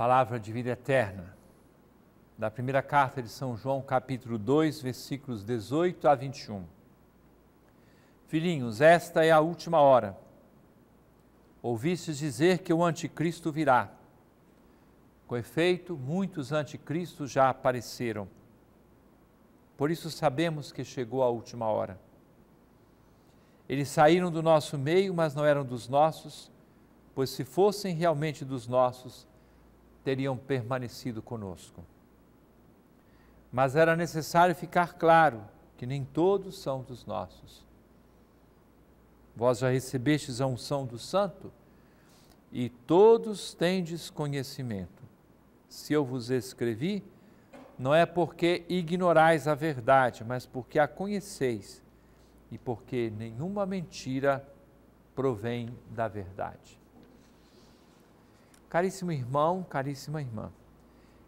palavra de vida eterna. Da primeira carta de São João, capítulo 2, versículos 18 a 21. Filhinhos, esta é a última hora. Ouvistes dizer que o anticristo virá. Com efeito, muitos anticristos já apareceram. Por isso sabemos que chegou a última hora. Eles saíram do nosso meio, mas não eram dos nossos, pois se fossem realmente dos nossos, teriam permanecido conosco. Mas era necessário ficar claro que nem todos são dos nossos. Vós já recebestes a unção do Santo e todos tendes conhecimento. Se eu vos escrevi, não é porque ignorais a verdade, mas porque a conheceis e porque nenhuma mentira provém da verdade. Caríssimo irmão, caríssima irmã,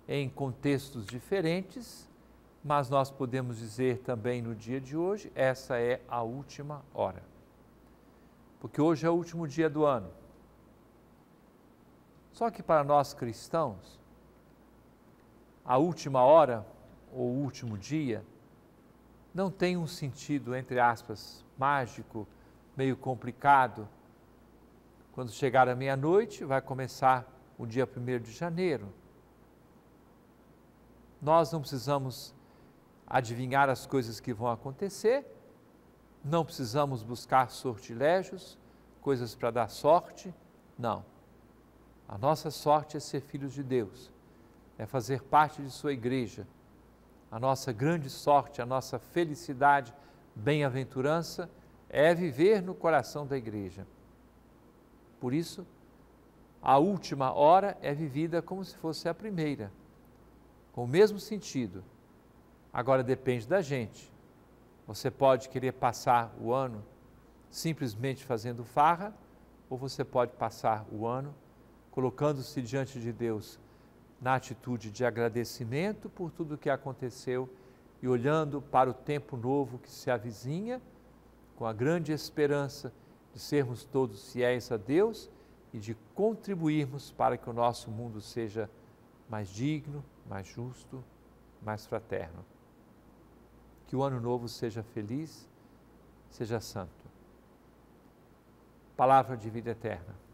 em contextos diferentes, mas nós podemos dizer também no dia de hoje, essa é a última hora. Porque hoje é o último dia do ano. Só que para nós cristãos, a última hora ou o último dia não tem um sentido, entre aspas, mágico, meio complicado quando chegar a meia-noite, vai começar o dia 1 de janeiro. Nós não precisamos adivinhar as coisas que vão acontecer, não precisamos buscar sortilégios, coisas para dar sorte, não. A nossa sorte é ser filhos de Deus, é fazer parte de Sua igreja. A nossa grande sorte, a nossa felicidade, bem-aventurança, é viver no coração da igreja. Por isso, a última hora é vivida como se fosse a primeira, com o mesmo sentido. Agora depende da gente. Você pode querer passar o ano simplesmente fazendo farra, ou você pode passar o ano colocando-se diante de Deus na atitude de agradecimento por tudo o que aconteceu e olhando para o tempo novo que se avizinha, com a grande esperança de sermos todos fiéis a Deus e de contribuirmos para que o nosso mundo seja mais digno, mais justo, mais fraterno. Que o ano novo seja feliz, seja santo. Palavra de vida eterna.